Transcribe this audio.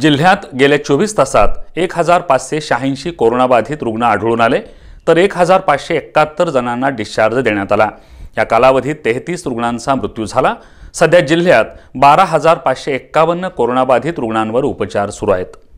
जिल्ह्यात गेल्या चोवीस तासात एक हजार पाचशे शहाऐंशी कोरोनाबाधित रुग्ण आढळून आले तर एक हजार पाचशे एकाहत्तर जणांना डिस्चार्ज देण्यात आला या कालावधीत तेहतीस रुग्णांचा मृत्यू झाला सध्या जिल्ह्यात बारा हजार पाचशे एक्कावन्न कोरोनाबाधित रुग्णांवर उपचार सुरू आहेत